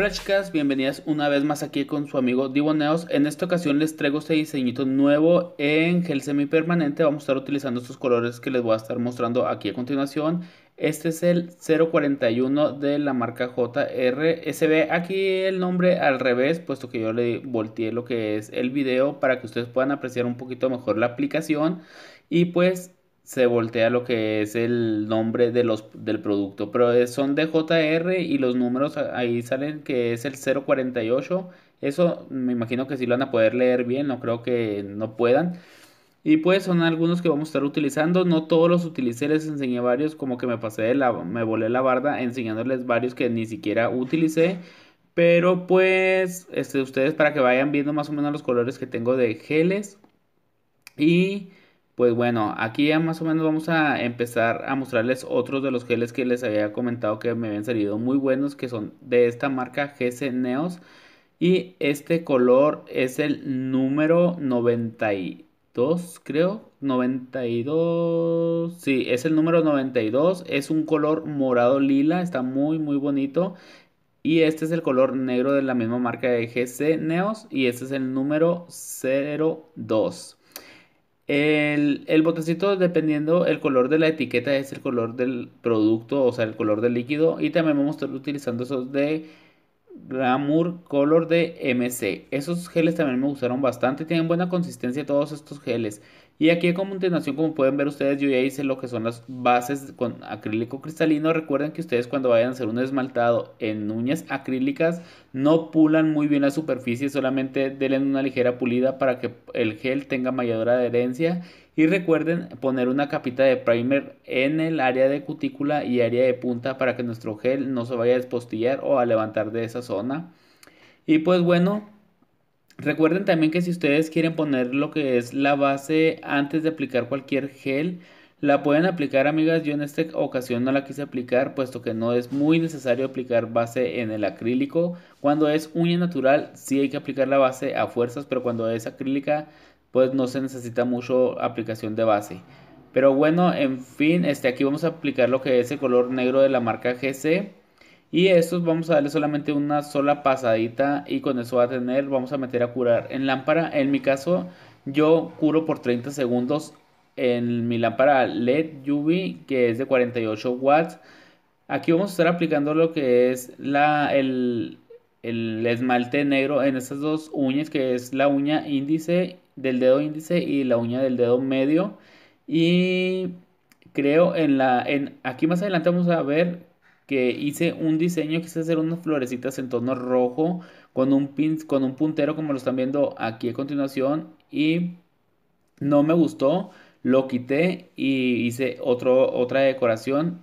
Hola chicas, bienvenidas una vez más aquí con su amigo Divoneos. En esta ocasión les traigo este diseñito nuevo en gel semipermanente. Vamos a estar utilizando estos colores que les voy a estar mostrando aquí a continuación. Este es el 041 de la marca JRSB aquí el nombre al revés, puesto que yo le volteé lo que es el video para que ustedes puedan apreciar un poquito mejor la aplicación. Y pues se voltea lo que es el nombre de los, del producto. Pero son de JR y los números ahí salen que es el 048. Eso me imagino que si lo van a poder leer bien, no creo que no puedan. Y pues son algunos que vamos a estar utilizando, no todos los utilicé, les enseñé varios, como que me pasé la, me volé la barda enseñándoles varios que ni siquiera utilicé. Pero pues, este, ustedes para que vayan viendo más o menos los colores que tengo de geles. Y pues bueno, aquí ya más o menos vamos a empezar a mostrarles otros de los geles que les había comentado que me habían salido muy buenos, que son de esta marca GC Neos. Y este color es el número 92, creo. 92. Sí, es el número 92. Es un color morado lila, está muy, muy bonito. Y este es el color negro de la misma marca de GC Neos. Y este es el número 02. El, el botecito dependiendo el color de la etiqueta, es el color del producto, o sea, el color del líquido. Y también vamos a estar utilizando esos de Ramur Color de MC. Esos geles también me gustaron bastante. Tienen buena consistencia todos estos geles. Y aquí como continuación, como pueden ver ustedes, yo ya hice lo que son las bases con acrílico cristalino. Recuerden que ustedes cuando vayan a hacer un esmaltado en uñas acrílicas, no pulan muy bien la superficie, solamente denle una ligera pulida para que el gel tenga mayor adherencia y recuerden poner una capita de primer en el área de cutícula y área de punta para que nuestro gel no se vaya a despostillar o a levantar de esa zona. Y pues bueno, recuerden también que si ustedes quieren poner lo que es la base antes de aplicar cualquier gel, la pueden aplicar, amigas. Yo en esta ocasión no la quise aplicar, puesto que no es muy necesario aplicar base en el acrílico. Cuando es uña natural, sí hay que aplicar la base a fuerzas, pero cuando es acrílica, pues no se necesita mucho aplicación de base. Pero bueno, en fin, este, aquí vamos a aplicar lo que es el color negro de la marca GC. Y estos vamos a darle solamente una sola pasadita y con eso va a tener, vamos a meter a curar en lámpara. En mi caso, yo curo por 30 segundos en mi lámpara LED UV que es de 48 watts. Aquí vamos a estar aplicando lo que es la, el, el esmalte negro en estas dos uñas que es la uña índice del dedo índice y la uña del dedo medio. Y creo en la... En, aquí más adelante vamos a ver que hice un diseño, que quise hacer unas florecitas en tono rojo con un, pin, con un puntero como lo están viendo aquí a continuación y no me gustó, lo quité y hice otro, otra decoración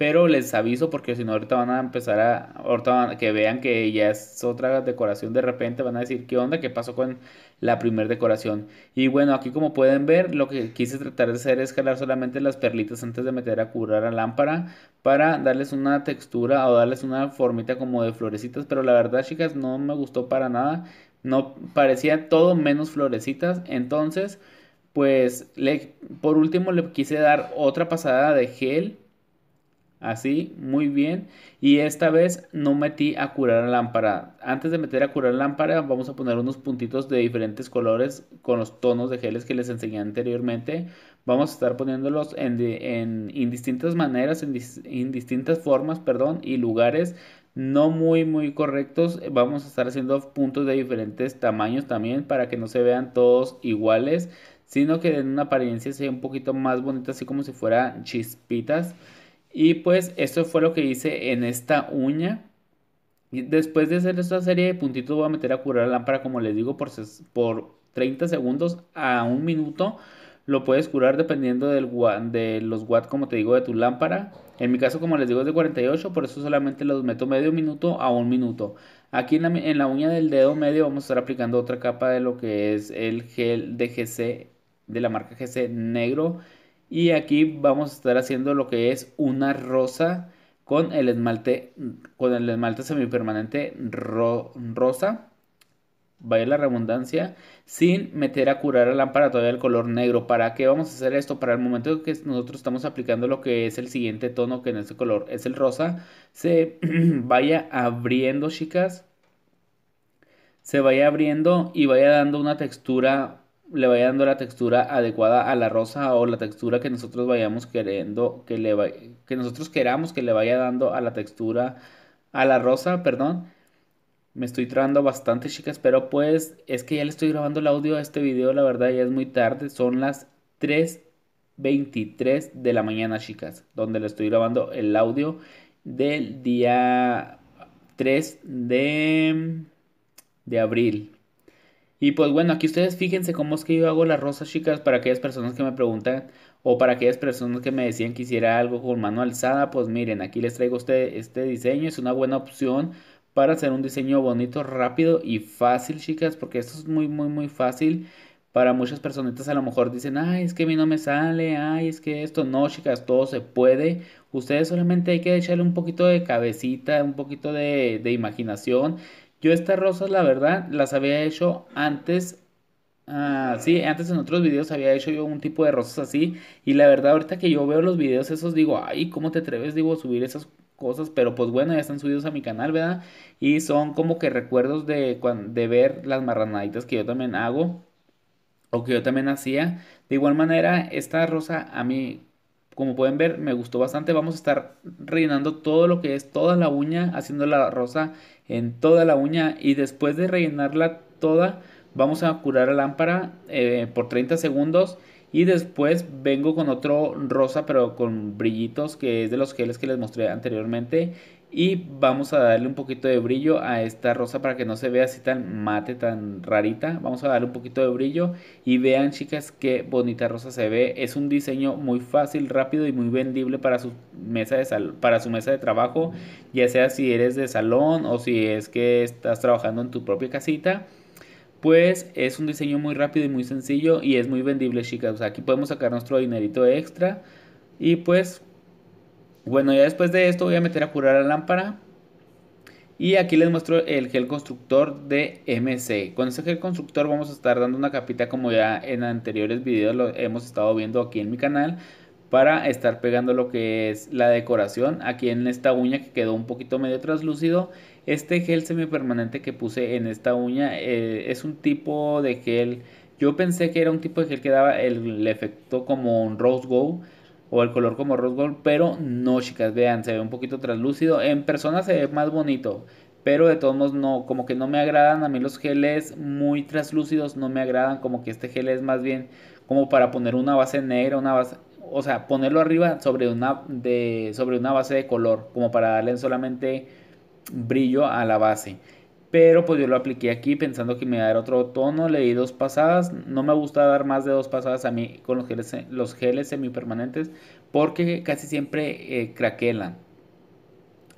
pero les aviso porque si no ahorita van a empezar a, ahorita van, que vean que ya es otra decoración de repente, van a decir, ¿qué onda? ¿Qué pasó con la primera decoración? Y bueno, aquí como pueden ver, lo que quise tratar de hacer es calar solamente las perlitas antes de meter a curar la lámpara para darles una textura o darles una formita como de florecitas, pero la verdad chicas no me gustó para nada, no parecía todo menos florecitas, entonces pues le, por último le quise dar otra pasada de gel Así, muy bien. Y esta vez no metí a curar la lámpara. Antes de meter a curar lámpara, vamos a poner unos puntitos de diferentes colores con los tonos de geles que les enseñé anteriormente. Vamos a estar poniéndolos en, distintas en maneras, en, distintas formas, perdón, y lugares no muy muy correctos vamos a estar haciendo puntos de diferentes tamaños también para que no se vean todos iguales sino que den una apariencia sea un poquito más bonita así como si fueran chispitas y pues esto fue lo que hice en esta uña. después de hacer esta serie de puntitos voy a meter a curar la lámpara, como les digo, por, por 30 segundos a un minuto. Lo puedes curar dependiendo del de los watts, como te digo, de tu lámpara. En mi caso, como les digo, es de 48, por eso solamente los meto medio minuto a un minuto. Aquí en la, en la uña del dedo medio vamos a estar aplicando otra capa de lo que es el gel de GC, de la marca GC negro y aquí vamos a estar haciendo lo que es una rosa con el esmalte con el esmalte semipermanente rosa vaya la redundancia sin meter a curar la lámpara todavía el color negro para qué vamos a hacer esto para el momento que nosotros estamos aplicando lo que es el siguiente tono que en este color es el rosa se vaya abriendo chicas se vaya abriendo y vaya dando una textura le vaya dando la textura adecuada a la rosa o la textura que nosotros vayamos queriendo que le que nosotros queramos que le vaya dando a la textura a la rosa, perdón. Me estoy trabando bastante, chicas, pero pues es que ya le estoy grabando el audio a este video, la verdad ya es muy tarde, son las 3:23 de la mañana, chicas, donde le estoy grabando el audio del día 3 de de abril, y pues bueno, aquí ustedes fíjense cómo es que yo hago las rosas, chicas, para aquellas personas que me preguntan o para aquellas personas que me decían que hiciera algo con mano alzada, pues miren, aquí les traigo este, este diseño, es una buena opción para hacer un diseño bonito, rápido y fácil, chicas, porque esto es muy, muy, muy fácil. Para muchas personitas a lo mejor dicen, ay, es que a mí no me sale, ay, es que esto no, chicas, todo se puede. Ustedes solamente hay que echarle un poquito de cabecita, un poquito de, de imaginación yo estas rosas, la verdad, las había hecho antes. Ah, sí, antes en otros videos había hecho yo un tipo de rosas así. Y la verdad, ahorita que yo veo los videos esos, digo, ay, ¿cómo te atreves, digo, a subir esas cosas, pero pues bueno, ya están subidos a mi canal, ¿verdad? Y son como que recuerdos de, de ver las marranaditas que yo también hago o que yo también hacía. De igual manera, esta rosa a mí como pueden ver me gustó bastante. Vamos a estar rellenando todo lo que es toda la uña, haciendo la rosa en toda la uña y después de rellenarla toda vamos a curar la lámpara eh, por 30 segundos. Y después vengo con otro rosa pero con brillitos que es de los geles que les mostré anteriormente y vamos a darle un poquito de brillo a esta rosa para que no se vea así tan mate, tan rarita. Vamos a darle un poquito de brillo y vean chicas qué bonita rosa se ve. Es un diseño muy fácil, rápido y muy vendible para su mesa de, para su mesa de trabajo. Ya sea si eres de salón o si es que estás trabajando en tu propia casita. Pues es un diseño muy rápido y muy sencillo y es muy vendible chicas. aquí podemos sacar nuestro dinerito extra y pues bueno, ya después de esto voy a meter a curar la lámpara. Y aquí les muestro el gel constructor de MC. Con ese gel constructor vamos a estar dando una capita como ya en anteriores videos lo hemos estado viendo aquí en mi canal. Para estar pegando lo que es la decoración aquí en esta uña que quedó un poquito medio translúcido. Este gel semipermanente que puse en esta uña eh, es un tipo de gel. Yo pensé que era un tipo de gel que daba el, el efecto como un rose gold o el color como rose gold, pero no, chicas, vean, se ve un poquito translúcido. En persona se ve más bonito, pero de todos modos no, como que no me agradan a mí los geles muy translúcidos, no me agradan, como que este gel es más bien como para poner una base negra, una base, o sea, ponerlo arriba sobre una, de, sobre una base de color, como para darle solamente brillo a la base. Pero pues yo lo apliqué aquí pensando que me iba a dar otro tono. Le di dos pasadas. No me gusta dar más de dos pasadas a mí con los geles, los semipermanentes. Porque casi siempre eh, craquelan.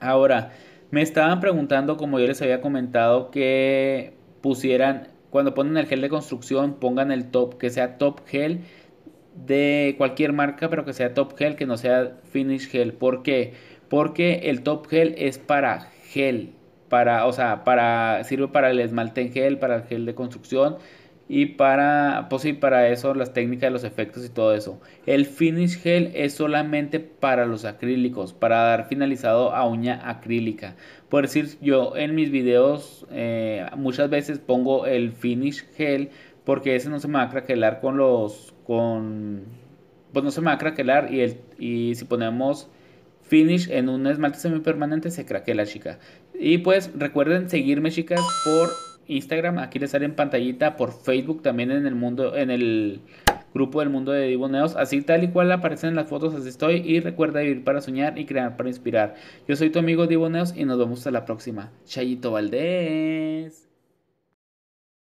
Ahora, me estaban preguntando, como yo les había comentado, que pusieran, cuando ponen el gel de construcción, pongan el top, que sea top gel de cualquier marca, pero que sea top gel, que no sea finish gel. ¿Por qué? Porque el top gel es para gel para, o sea, para, sirve para el esmalte en gel, para el gel de construcción y para, pues sí, para eso, las técnicas los efectos y todo eso. El finish gel es solamente para los acrílicos, para dar finalizado a uña acrílica. Por decir, yo en mis videos eh, muchas veces pongo el finish gel porque ese no se me va a craquelar con los, con, pues no se me va a craquelar y, el, y si ponemos finish en un esmalte semipermanente se craque la chica. Y pues recuerden seguirme chicas por Instagram, aquí les sale en pantallita, por Facebook también en el mundo, en el grupo del mundo de Diboneos, así tal y cual aparecen las fotos, así estoy y recuerda vivir para soñar y crear para inspirar. Yo soy tu amigo Diboneos y nos vemos hasta la próxima. Chayito Valdés.